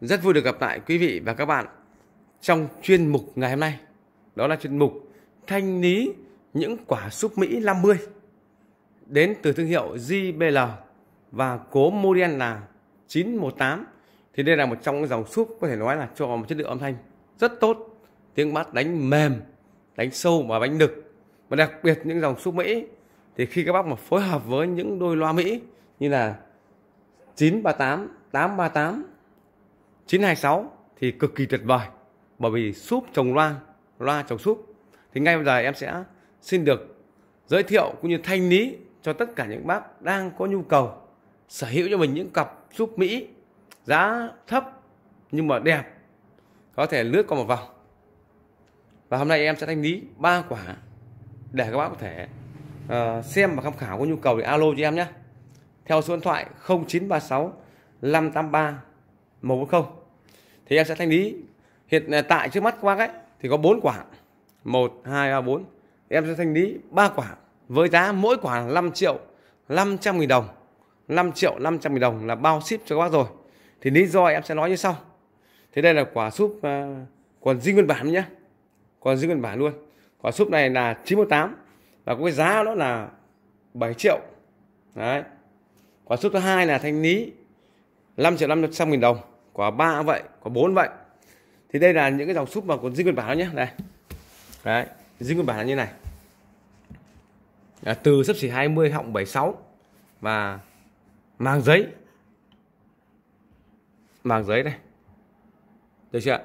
Rất vui được gặp lại quý vị và các bạn trong chuyên mục ngày hôm nay. Đó là chuyên mục thanh lý những quả súp Mỹ 50 đến từ thương hiệu JBL và cố model là 918 thì đây là một trong những dòng súp có thể nói là cho một chất lượng âm thanh rất tốt tiếng bát đánh mềm đánh sâu và đánh đực và đặc biệt những dòng súp Mỹ thì khi các bác mà phối hợp với những đôi loa Mỹ như là 938, 838 926 thì cực kỳ tuyệt vời bởi vì súp trồng loa, loa trồng súp. Thì ngay bây giờ em sẽ xin được giới thiệu cũng như thanh lý cho tất cả những bác đang có nhu cầu sở hữu cho mình những cặp súp Mỹ giá thấp nhưng mà đẹp có thể lướt qua một vòng và hôm nay em sẽ thanh lý ba quả để các bác có thể uh, xem và tham khảo có nhu cầu thì alo cho em nhé theo số điện thoại 0936 583 140 thì em sẽ thanh lý hiện à, tại trước mắt các bác ấy thì có 4 quả 1 2 3 4 em sẽ thanh lý 3 quả với giá mỗi quả là 5 triệu 500 nghìn đồng 5 triệu 500 nghìn đồng là bao ship cho các bác rồi thì lý do em sẽ nói như sau thế đây là quả súp uh, còn dinh nguyên bản nhé còn dinh nguyên bản luôn quả súp này là 918 và có cái giá đó là 7 triệu đấy quả súp thứ hai là thanh lý 5 triệu 500 nghìn đồng quả ba vậy quả bốn vậy thì đây là những cái dòng súp mà còn dinh nguyên bản nhé đây, đấy dinh nguyên bản như này à, từ sấp xỉ 20 họng 76 và màng giấy màng giấy đây được chưa ạ?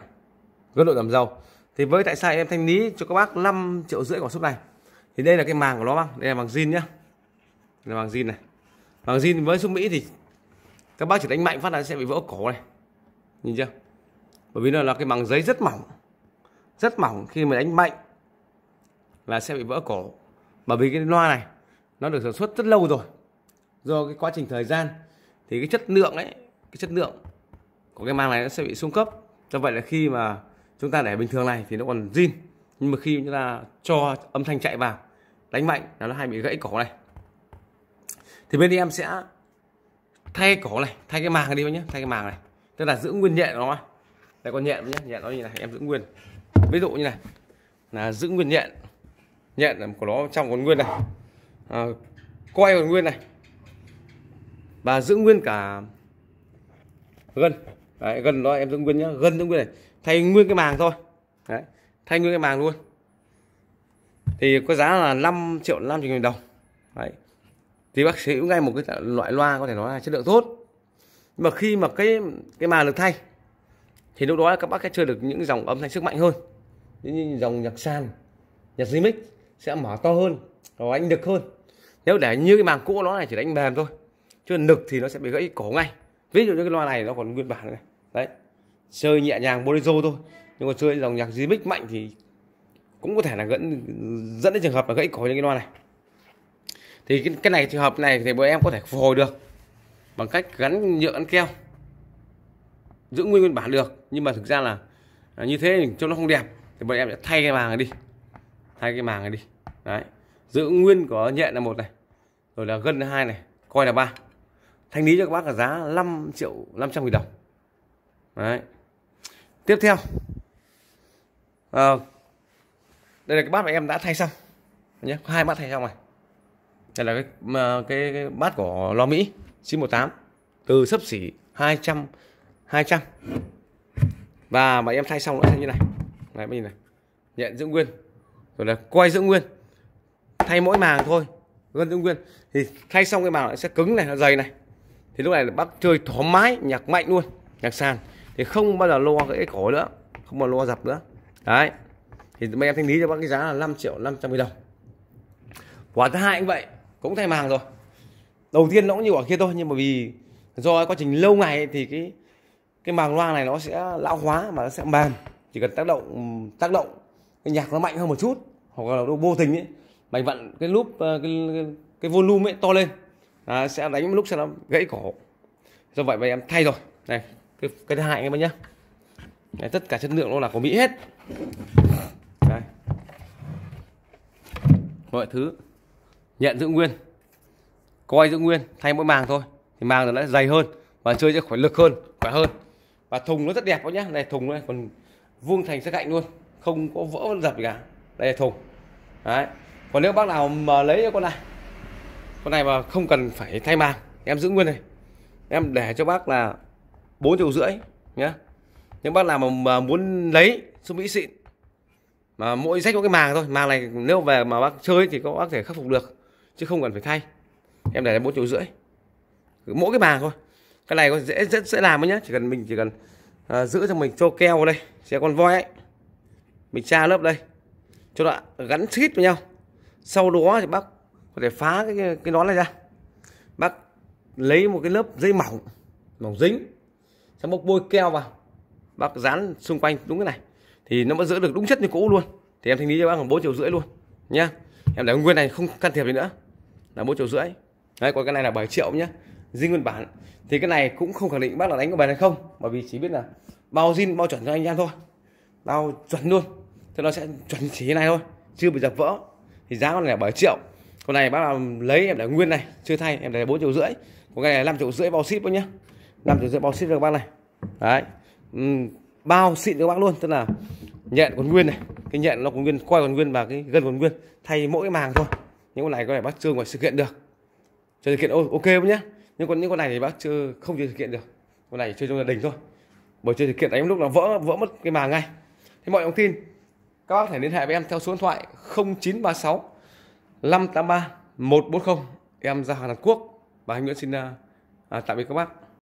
gân độ tầm dầu thì với tại sao em thanh lý cho các bác 5 triệu rưỡi quả súp này thì đây là cái màng của nó bằng, đây là màng zin nhá đây là màng zin này màng zin với súp mỹ thì các bác chỉ đánh mạnh phát là sẽ bị vỡ cổ này nhìn chưa bởi vì nó là cái bằng giấy rất mỏng rất mỏng khi mà đánh mạnh là sẽ bị vỡ cổ bởi vì cái loa này nó được sản xuất rất lâu rồi do cái quá trình thời gian thì cái chất lượng ấy cái chất lượng của cái mang này nó sẽ bị xuống cấp do vậy là khi mà chúng ta để bình thường này thì nó còn zin nhưng mà khi chúng ta cho âm thanh chạy vào đánh mạnh là nó hay bị gãy cổ này thì bên em sẽ thay cổ này thay cái màng này đi nhé thay cái màng này tức là giữ nguyên nhẹ nó đây con nhện nhé nhện nó như này em giữ nguyên ví dụ như này là giữ nguyên nhện nhện của nó trong còn nguyên này à, quay còn nguyên này và giữ nguyên cả gân đấy, gân đó em giữ nguyên nhé, gân giữ nguyên này thay nguyên cái màng thôi đấy, thay nguyên cái màng luôn thì có giá là 5 triệu 5 triệu đồng đấy thì bác sĩ cũng ngay một cái loại loa có thể nói là chất lượng tốt mà khi mà cái cái màn được thay thì lúc đó các bác sẽ chơi được những dòng âm thanh sức mạnh hơn những dòng nhạc sàn nhạc remix sẽ mở to hơn và anh được hơn nếu để như cái màng cũ nó này chỉ đánh mềm thôi chứ nực thì nó sẽ bị gãy cổ ngay ví dụ như cái loa này nó còn nguyên bản này đấy chơi nhẹ nhàng bolero thôi nhưng mà chơi dòng nhạc remix mạnh thì cũng có thể là dẫn dẫn đến trường hợp là gãy cổ những cái loa này thì cái, cái này trường hợp này thì bọn em có thể phục hồi được bằng cách gắn nhựa ăn keo giữ nguyên nguyên bản được nhưng mà thực ra là à, như thế thì trông nó không đẹp thì bọn em sẽ thay cái màng này đi thay cái màng này đi đấy giữ nguyên có nhện là một này rồi là gân là hai này coi là ba thanh lý cho các bác là giá 5 triệu 500 nghìn đồng đấy tiếp theo à, đây là cái bát mà em đã thay xong nhé hai bát thay xong này đây là cái cái, cái bát của lo mỹ 918 từ sấp xỉ 200 200 và mà em thay xong nó sẽ như này này mình này nhận giữ nguyên rồi là quay giữ nguyên thay mỗi màng thôi gần giữ nguyên thì thay xong cái màng nó sẽ cứng này nó dày này thì lúc này là bác chơi thoải mái nhạc mạnh luôn nhạc sàn thì không bao giờ lo cái cổ nữa không bao giờ lo dập nữa đấy thì mấy em thanh lý cho bác cái giá là 5 triệu 550 đồng quả thứ hai cũng vậy cũng thay màng rồi đầu tiên nó cũng như quả kia thôi nhưng mà vì do quá trình lâu ngày thì cái cái màng loa này nó sẽ lão hóa và nó sẽ mềm chỉ cần tác động tác động cái nhạc nó mạnh hơn một chút hoặc là nó vô tình ấy mình vặn cái lúc ờ, cái, cái, cái volume ấy to lên à, sẽ đánh một lúc sẽ nó gãy cổ do vậy mà em thay rồi này cái, cái thứ hai em nhá này, tất cả chất lượng nó là của mỹ hết đây mọi thứ nhận giữ nguyên coi giữ nguyên thay mỗi màng thôi thì màng nó lại dày hơn và chơi sẽ khỏe lực hơn khỏe hơn và thùng nó rất đẹp quá nhá này thùng này còn vuông thành sắc cạnh luôn không có vỡ dập gì cả đây là thùng đấy còn nếu bác nào mà lấy con này con này mà không cần phải thay màng em giữ nguyên này em để cho bác là bốn triệu rưỡi nhá những bác nào mà muốn lấy số mỹ xịn mà mỗi rách một cái màng thôi màng này nếu về mà bác chơi thì có bác thể khắc phục được chứ không cần phải thay em để bốn triệu rưỡi mỗi cái bàn thôi cái này có dễ rất dễ làm nhá chỉ cần mình chỉ cần uh, giữ cho mình cho keo vào đây xe con voi ấy mình tra lớp đây cho đoạn gắn xít với nhau sau đó thì bác có thể phá cái cái nón này ra bác lấy một cái lớp giấy mỏng mỏng dính sẽ bác bôi keo vào bác dán xung quanh đúng cái này thì nó vẫn giữ được đúng chất như cũ luôn thì em thanh lý cho bác khoảng bốn triệu rưỡi luôn nhá em để nguyên này không can thiệp gì nữa là bốn triệu rưỡi đấy còn cái này là 7 triệu nhé zin nguyên bản thì cái này cũng không khẳng định bác là đánh có bài này không bởi vì chỉ biết là bao zin bao chuẩn cho anh em thôi bao chuẩn luôn thế nó sẽ chuẩn chỉ thế này thôi chưa bị dập vỡ thì giá con này là 7 triệu con này bác là lấy em để nguyên này chưa thay em để bốn triệu rưỡi còn cái này năm triệu rưỡi bao ship nhé, năm triệu rưỡi bao ship cho các bác này đấy uhm, bao xịn cho các bác luôn tức là nhện còn nguyên này cái nhện nó còn nguyên quay còn nguyên và cái gân còn nguyên thay mỗi cái màng thôi những con này có thể bác chưa ngoài sự kiện được chơi điều kiện ok không nhé nhưng còn những con này thì bác chưa không chơi thực hiện được con này chơi trong gia đình thôi bởi chơi thực hiện đánh lúc là vỡ vỡ mất cái màng ngay thế mọi thông tin các bác có thể liên hệ với em theo số điện thoại 0936 583 140 em ra Hàn Quốc và anh Nguyễn xin à, tạm biệt các bác